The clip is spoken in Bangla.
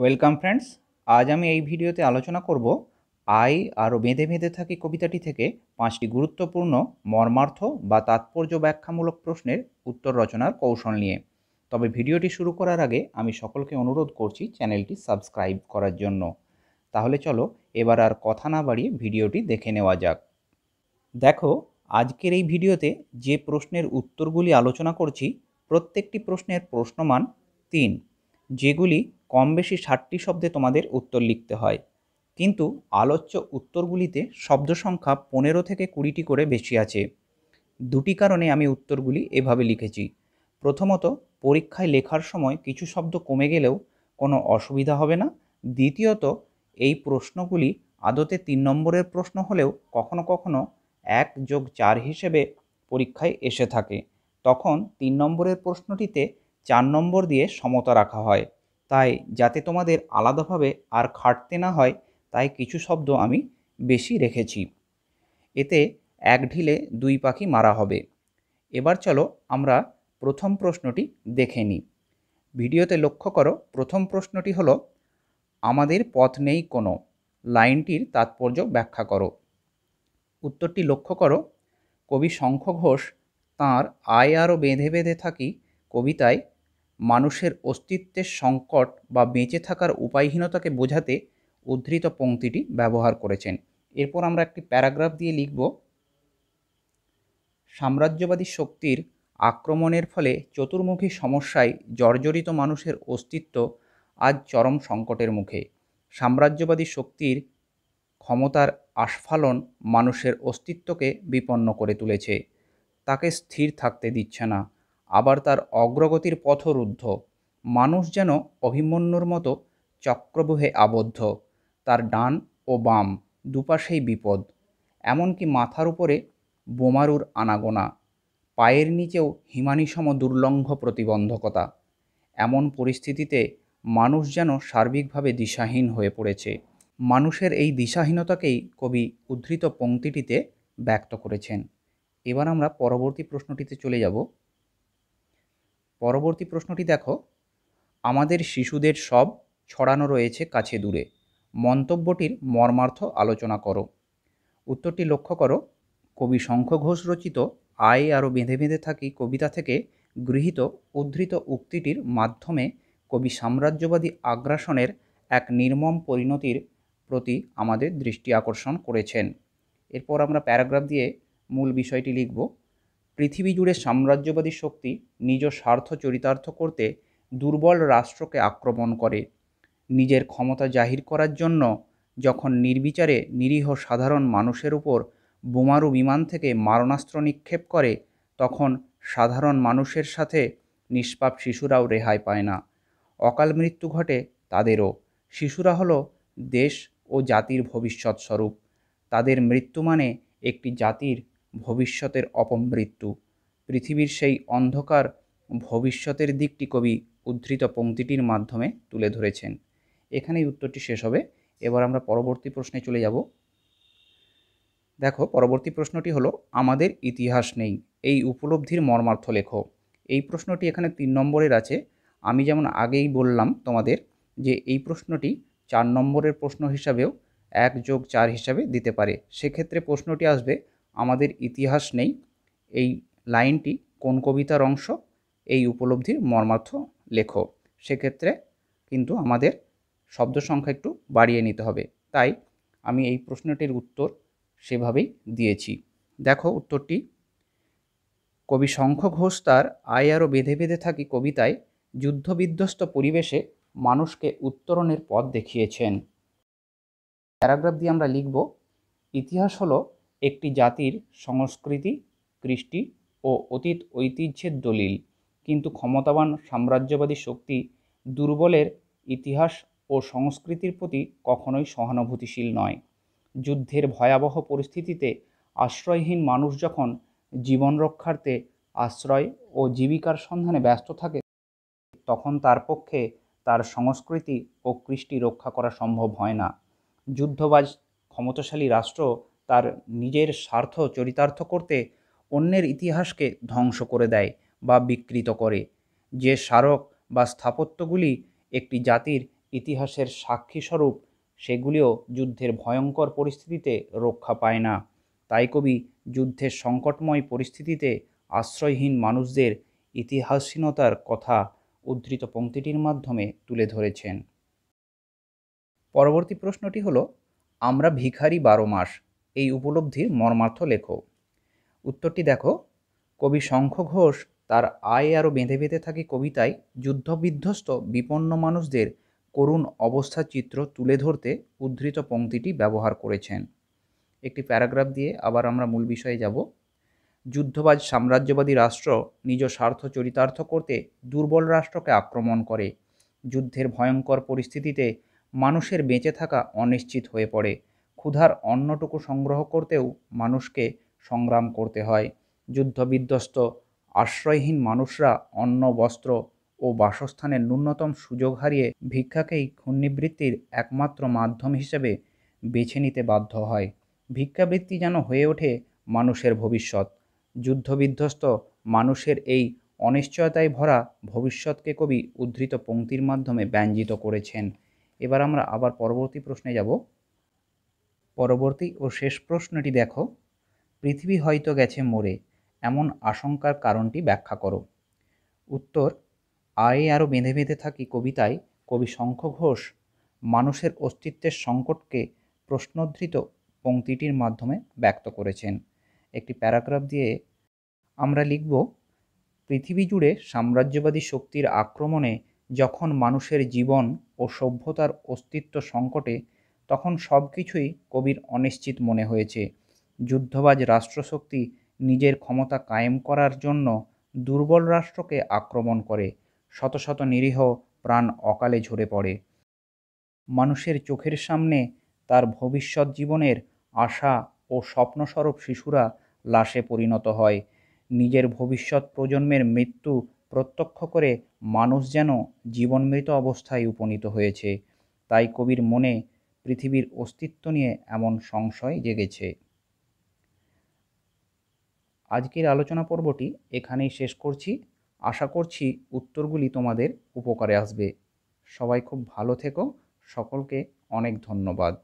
ওয়েলকাম ফ্রেন্ডস আজ আমি এই ভিডিওতে আলোচনা করব আই আরও বেঁধে বেঁধে থাকি কবিতাটি থেকে পাঁচটি গুরুত্বপূর্ণ মর্মার্থ বা তাৎপর্য ব্যাখ্যামূলক প্রশ্নের উত্তর রচনার কৌশল নিয়ে তবে ভিডিওটি শুরু করার আগে আমি সকলকে অনুরোধ করছি চ্যানেলটি সাবস্ক্রাইব করার জন্য তাহলে চলো এবার আর কথা না বাড়িয়ে ভিডিওটি দেখে নেওয়া যাক দেখো আজকের এই ভিডিওতে যে প্রশ্নের উত্তরগুলি আলোচনা করছি প্রত্যেকটি প্রশ্নের প্রশ্নমান তিন যেগুলি কম বেশি ষাটটি শব্দে তোমাদের উত্তর লিখতে হয় কিন্তু আলোচ্য উত্তরগুলিতে শব্দ সংখ্যা পনেরো থেকে কুড়িটি করে বেশি আছে দুটি কারণে আমি উত্তরগুলি এভাবে লিখেছি প্রথমত পরীক্ষায় লেখার সময় কিছু শব্দ কমে গেলেও কোনো অসুবিধা হবে না দ্বিতীয়ত এই প্রশ্নগুলি আদতে তিন নম্বরের প্রশ্ন হলেও কখনো কখনো এক যোগ চার হিসেবে পরীক্ষায় এসে থাকে তখন তিন নম্বরের প্রশ্নটিতে চার নম্বর দিয়ে সমতা রাখা হয় তাই যাতে তোমাদের আলাদাভাবে আর খাটতে না হয় তাই কিছু শব্দ আমি বেশি রেখেছি এতে এক ঢিলে দুই পাখি মারা হবে এবার চলো আমরা প্রথম প্রশ্নটি দেখে নিই ভিডিওতে লক্ষ্য করো প্রথম প্রশ্নটি হলো আমাদের পথ নেই কোনো লাইনটির তাৎপর্য ব্যাখ্যা করো উত্তরটি লক্ষ্য করো কবি শঙ্খ ঘোষ তাঁর আয় আরও বেঁধে বেঁধে থাকি কবিতায় মানুষের অস্তিত্বের সংকট বা বেঁচে থাকার উপায়হীনতাকে বোঝাতে উদ্ধৃত পংক্তিটি ব্যবহার করেছেন এরপর আমরা একটি প্যারাগ্রাফ দিয়ে লিখব সাম্রাজ্যবাদী শক্তির আক্রমণের ফলে চতুর্মুখী সমস্যায় জর্জরিত মানুষের অস্তিত্ব আজ চরম সংকটের মুখে সাম্রাজ্যবাদী শক্তির ক্ষমতার আস্ফালন মানুষের অস্তিত্বকে বিপন্ন করে তুলেছে তাকে স্থির থাকতে দিচ্ছে না আবার তার অগ্রগতির পথরুদ্ধ মানুষ যেন অভিমন্যুর মতো চক্রবহে আবদ্ধ তার ডান ও বাম দুপাশেই বিপদ এমনকি মাথার উপরে বোমারুর আনাগোনা পায়ের নিচেও হিমানিসম দুর্লঙ্ঘ প্রতিবন্ধকতা এমন পরিস্থিতিতে মানুষ যেন সার্বিকভাবে দিশাহীন হয়ে পড়েছে মানুষের এই দিশাহীনতাকেই কবি উদ্ধৃত পংক্তিটিতে ব্যক্ত করেছেন এবার আমরা পরবর্তী প্রশ্নটিতে চলে যাব পরবর্তী প্রশ্নটি দেখো আমাদের শিশুদের সব ছড়ানো রয়েছে কাছে দূরে মন্তব্যটির মর্মার্থ আলোচনা করো উত্তরটি লক্ষ্য করো কবি শঙ্খ ঘোষ রচিত আয় আরও বেঁধে বেঁধে থাকি কবিতা থেকে গৃহীত উদ্ধৃত উক্তিটির মাধ্যমে কবি সাম্রাজ্যবাদী আগ্রাসনের এক নির্মম পরিণতির প্রতি আমাদের দৃষ্টি আকর্ষণ করেছেন এরপর আমরা প্যারাগ্রাফ দিয়ে মূল বিষয়টি লিখব পৃথিবী জুড়ে সাম্রাজ্যবাদী শক্তি নিজ স্বার্থ চরিতার্থ করতে দুর্বল রাষ্ট্রকে আক্রমণ করে নিজের ক্ষমতা জাহির করার জন্য যখন নির্বিচারে নিরীহ সাধারণ মানুষের উপর বোমারু বিমান থেকে মারণাস্ত্র নিক্ষেপ করে তখন সাধারণ মানুষের সাথে নিষ্পাপ শিশুরাও রেহাই পায় না অকাল মৃত্যু ঘটে তাদেরও শিশুরা হল দেশ ও জাতির ভবিষ্যৎ স্বরূপ তাদের মৃত্যু মানে একটি জাতির ভবিষ্যতের অপমৃত্যু পৃথিবীর সেই অন্ধকার ভবিষ্যতের দিকটি কবি উদ্ধৃত পংক্তিটির মাধ্যমে তুলে ধরেছেন এখানেই উত্তরটি শেষ হবে এবার আমরা পরবর্তী প্রশ্নে চলে যাব দেখো পরবর্তী প্রশ্নটি হলো আমাদের ইতিহাস নেই এই উপলব্ধির মর্মার্থ লেখো এই প্রশ্নটি এখানে তিন নম্বরের আছে আমি যেমন আগেই বললাম তোমাদের যে এই প্রশ্নটি চার নম্বরের প্রশ্ন হিসাবেও এক যোগ চার হিসাবে দিতে পারে সেক্ষেত্রে প্রশ্নটি আসবে আমাদের ইতিহাস নেই এই লাইনটি কোন কবিতার অংশ এই উপলব্ধির মর্মার্থ লেখো সেক্ষেত্রে কিন্তু আমাদের শব্দ সংখ্যা একটু বাড়িয়ে নিতে হবে তাই আমি এই প্রশ্নটির উত্তর সেভাবেই দিয়েছি দেখো উত্তরটি কবি শঙ্খ ঘোষ তার আয় আরও বেঁধে বেঁধে থাকি কবিতায় যুদ্ধবিধ্বস্ত পরিবেশে মানুষকে উত্তরণের পথ দেখিয়েছেন প্যারাগ্রাফ দিয়ে আমরা লিখব ইতিহাস হলো একটি জাতির সংস্কৃতি কৃষ্টি ও অতীত ঐতিহ্যের দলিল কিন্তু ক্ষমতাবান সাম্রাজ্যবাদী শক্তি দুর্বলের ইতিহাস ও সংস্কৃতির প্রতি কখনোই সহানুভূতিশীল নয় যুদ্ধের ভয়াবহ পরিস্থিতিতে আশ্রয়হীন মানুষ যখন জীবন রক্ষার্থে আশ্রয় ও জীবিকার সন্ধানে ব্যস্ত থাকে তখন তার পক্ষে তার সংস্কৃতি ও কৃষ্টি রক্ষা করা সম্ভব হয় না যুদ্ধবাজ ক্ষমতাশালী রাষ্ট্র তার নিজের স্বার্থ চরিতার্থ করতে অন্যের ইতিহাসকে ধ্বংস করে দেয় বা বিকৃত করে যে স্মারক বা স্থাপত্যগুলি একটি জাতির ইতিহাসের সাক্ষীস্বরূপ সেগুলিও যুদ্ধের ভয়ঙ্কর পরিস্থিতিতে রক্ষা পায় না তাই কবি যুদ্ধের সংকটময় পরিস্থিতিতে আশ্রয়হীন মানুষদের ইতিহাসহীনতার কথা উদ্ধৃত পংক্তিটির মাধ্যমে তুলে ধরেছেন পরবর্তী প্রশ্নটি হলো আমরা ভিখারি বারো মাস এই উপলব্ধির মর্মার্থ লেখো উত্তরটি দেখো কবি শঙ্খ ঘোষ তার আয় আরও বেঁধে বেঁধে থাকে কবিতায় যুদ্ধবিধ্বস্ত বিপন্ন মানুষদের করুণ অবস্থা চিত্র তুলে ধরতে উদ্ধৃত পংক্তিটি ব্যবহার করেছেন একটি প্যারাগ্রাফ দিয়ে আবার আমরা মূল বিষয়ে যাব যুদ্ধবাজ সাম্রাজ্যবাদী রাষ্ট্র নিজ স্বার্থ চরিতার্থ করতে দুর্বল রাষ্ট্রকে আক্রমণ করে যুদ্ধের ভয়ঙ্কর পরিস্থিতিতে মানুষের বেঁচে থাকা অনিশ্চিত হয়ে পড়ে ক্ষুধার অন্নটুকু সংগ্রহ করতেও মানুষকে সংগ্রাম করতে হয় যুদ্ধবিধ্বস্ত আশ্রয়হীন মানুষরা অন্ন বস্ত্র ও বাসস্থানের ন্যূনতম সুযোগ হারিয়ে ভিক্ষাকেই ক্ষুণ্ণিবৃত্তির একমাত্র মাধ্যম হিসেবে বেছে নিতে বাধ্য হয় ভিক্ষাবৃত্তি যেন হয়ে ওঠে মানুষের ভবিষ্যৎ যুদ্ধবিধ্বস্ত মানুষের এই অনিশ্চয়তায় ভরা ভবিষ্যৎকে কবি উদ্ধৃত পঙ্ক্তির মাধ্যমে ব্যঞ্জিত করেছেন এবার আমরা আবার পরবর্তী প্রশ্নে যাব পরবর্তী ও শেষ প্রশ্নটি দেখো পৃথিবী হয়তো গেছে মরে এমন আশঙ্কার কারণটি ব্যাখ্যা করো উত্তর আয়ে আরও বেঁধে বেঁধে থাকি কবিতায় কবি শঙ্খ ঘোষ মানুষের অস্তিত্বের সংকটকে প্রশ্নোদ্ধৃত পংক্তিটির মাধ্যমে ব্যক্ত করেছেন একটি প্যারাগ্রাফ দিয়ে আমরা লিখব পৃথিবী জুড়ে সাম্রাজ্যবাদী শক্তির আক্রমণে যখন মানুষের জীবন ও সভ্যতার অস্তিত্ব সংকটে তখন সব কিছুই কবির অনিশ্চিত মনে হয়েছে যুদ্ধবাজ রাষ্ট্রশক্তি নিজের ক্ষমতা কায়েম করার জন্য দুর্বল রাষ্ট্রকে আক্রমণ করে শত শত নিরীহ প্রাণ অকালে ঝরে পড়ে মানুষের চোখের সামনে তার ভবিষ্যৎ জীবনের আশা ও স্বপ্নস্বরূপ শিশুরা লাশে পরিণত হয় নিজের ভবিষ্যৎ প্রজন্মের মৃত্যু প্রত্যক্ষ করে মানুষ যেন জীবনমৃত অবস্থায় উপনীত হয়েছে তাই কবির মনে পৃথিবীর অস্তিত্ব নিয়ে এমন সংশয় জেগেছে আজকের আলোচনা পর্বটি এখানেই শেষ করছি আশা করছি উত্তরগুলি তোমাদের উপকারে আসবে সবাই খুব ভালো থেকো সকলকে অনেক ধন্যবাদ